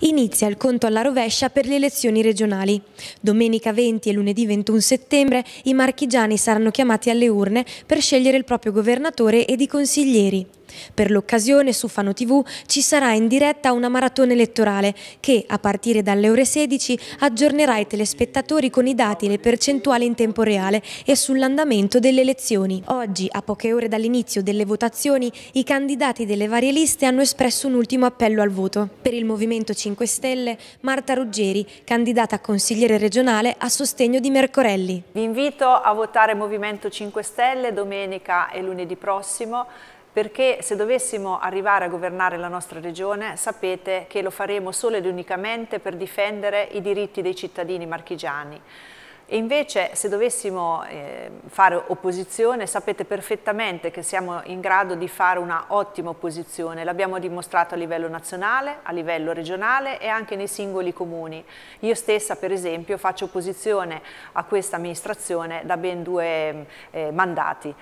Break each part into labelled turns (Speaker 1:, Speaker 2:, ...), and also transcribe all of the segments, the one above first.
Speaker 1: inizia il conto alla rovescia per le elezioni regionali. Domenica 20 e lunedì 21 settembre i marchigiani saranno chiamati alle urne per scegliere il proprio governatore ed i consiglieri. Per l'occasione su Fano TV ci sarà in diretta una maratona elettorale che, a partire dalle ore 16, aggiornerà i telespettatori con i dati e le percentuali in tempo reale e sull'andamento delle elezioni. Oggi, a poche ore dall'inizio delle votazioni, i candidati delle varie liste hanno espresso un ultimo appello al voto. Per il Movimento 5 Stelle, Marta Ruggeri, candidata a consigliere regionale a sostegno di Mercorelli.
Speaker 2: Vi invito a votare Movimento 5 Stelle domenica e lunedì prossimo perché se dovessimo arrivare a governare la nostra regione sapete che lo faremo solo ed unicamente per difendere i diritti dei cittadini marchigiani. E invece se dovessimo eh, fare opposizione sapete perfettamente che siamo in grado di fare una ottima opposizione, l'abbiamo dimostrato a livello nazionale, a livello regionale e anche nei singoli comuni. Io stessa per esempio faccio opposizione a questa amministrazione da ben due eh, mandati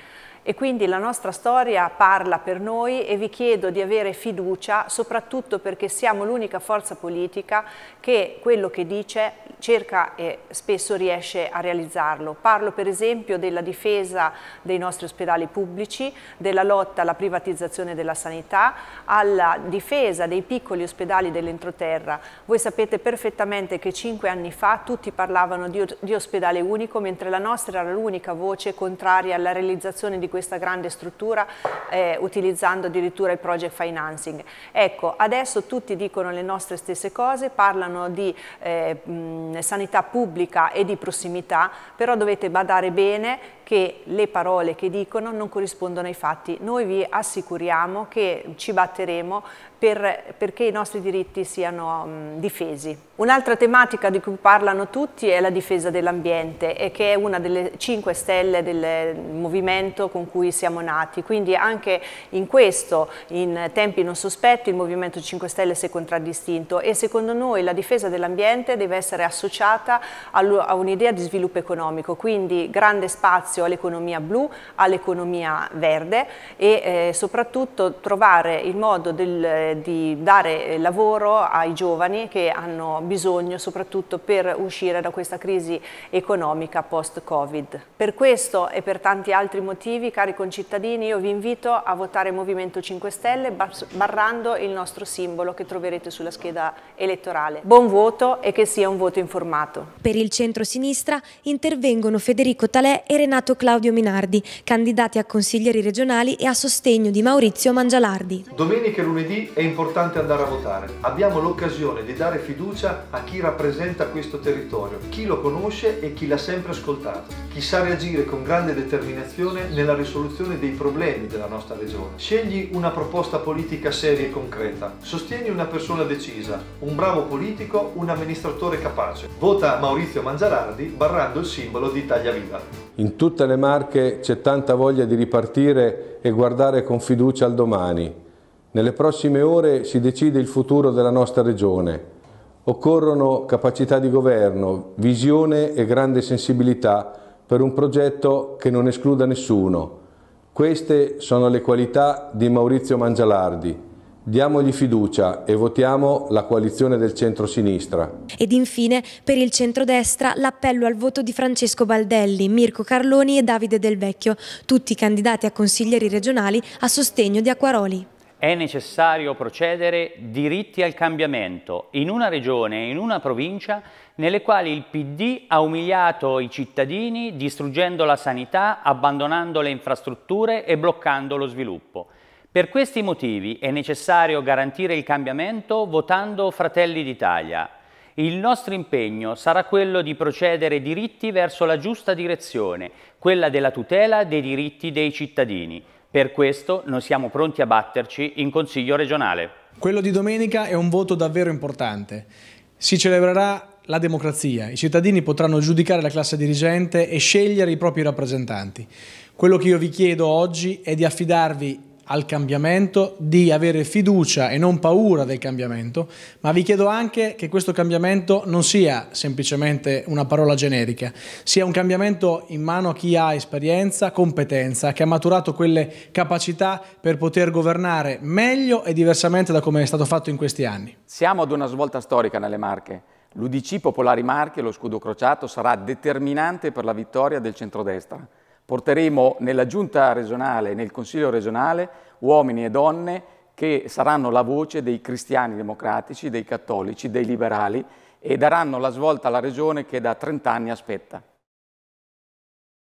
Speaker 2: e quindi la nostra storia parla per noi e vi chiedo di avere fiducia soprattutto perché siamo l'unica forza politica che quello che dice cerca e spesso riesce a realizzarlo. Parlo per esempio della difesa dei nostri ospedali pubblici, della lotta alla privatizzazione della sanità, alla difesa dei piccoli ospedali dell'entroterra. Voi sapete perfettamente che cinque anni fa tutti parlavano di, di ospedale unico mentre la nostra era l'unica voce contraria alla realizzazione di questo questa grande struttura eh, utilizzando addirittura il project financing. Ecco, adesso tutti dicono le nostre stesse cose, parlano di eh, mh, sanità pubblica e di prossimità, però dovete badare bene che le parole che dicono non corrispondono ai fatti. Noi vi assicuriamo che ci batteremo per, perché i nostri diritti siano mh, difesi. Un'altra tematica di cui parlano tutti è la difesa dell'ambiente, che è una delle cinque stelle del movimento con cui siamo nati. Quindi anche in questo, in tempi non sospetti, il Movimento 5 Stelle si è contraddistinto e secondo noi la difesa dell'ambiente deve essere associata a un'idea di sviluppo economico, quindi grande spazio all'economia blu, all'economia verde e eh, soprattutto trovare il modo del, eh, di dare eh, lavoro ai giovani che hanno bisogno soprattutto per uscire da questa crisi economica post-Covid. Per questo e per tanti altri motivi Cari concittadini, io vi invito a votare Movimento 5 Stelle barrando il nostro simbolo che troverete sulla scheda elettorale. Buon voto e che sia un voto informato.
Speaker 1: Per il centro-sinistra intervengono Federico Talè e Renato Claudio Minardi, candidati a consiglieri regionali e a sostegno di Maurizio Mangialardi.
Speaker 2: Domenica e lunedì è importante andare a votare. Abbiamo l'occasione di dare fiducia a chi rappresenta questo territorio, chi lo conosce e chi l'ha sempre ascoltato. Chi sa reagire con grande determinazione nella risoluzione dei problemi della nostra regione. Scegli una proposta politica seria e concreta. Sostieni una persona decisa, un bravo politico, un amministratore capace. Vota Maurizio Mangiarardi barrando il simbolo di Italia Viva.
Speaker 3: In tutte le Marche c'è tanta voglia di ripartire e guardare con fiducia al domani. Nelle prossime ore si decide il futuro della nostra regione. Occorrono capacità di governo, visione e grande sensibilità per un progetto che non escluda nessuno. Queste sono le qualità di Maurizio Mangialardi, Diamogli fiducia e votiamo la coalizione del centro-sinistra.
Speaker 1: Ed infine, per il centro-destra, l'appello al voto di Francesco Baldelli, Mirko Carloni e Davide Del Vecchio, tutti candidati a consiglieri regionali a sostegno di Acquaroli
Speaker 3: è necessario procedere diritti al cambiamento in una regione, e in una provincia, nelle quali il PD ha umiliato i cittadini distruggendo la sanità, abbandonando le infrastrutture e bloccando lo sviluppo. Per questi motivi è necessario garantire il cambiamento votando Fratelli d'Italia. Il nostro impegno sarà quello di procedere diritti verso la giusta direzione, quella della tutela dei diritti dei cittadini. Per questo non siamo pronti a batterci in Consiglio regionale. Quello di domenica è un voto davvero importante. Si celebrerà la democrazia, i cittadini potranno giudicare la classe dirigente e scegliere i propri rappresentanti. Quello che io vi chiedo oggi è di affidarvi al cambiamento, di avere fiducia e non paura del cambiamento, ma vi chiedo anche che questo cambiamento non sia semplicemente una parola generica, sia un cambiamento in mano a chi ha esperienza, competenza, che ha maturato quelle capacità per poter governare meglio e diversamente da come è stato fatto in questi anni. Siamo ad una svolta storica nelle Marche. L'UDC Popolari Marche, lo scudo crociato, sarà determinante per la vittoria del centrodestra. Porteremo nella giunta regionale, nel consiglio regionale, uomini e donne che saranno la voce dei cristiani democratici, dei cattolici, dei liberali e daranno la svolta alla regione che da 30 anni aspetta.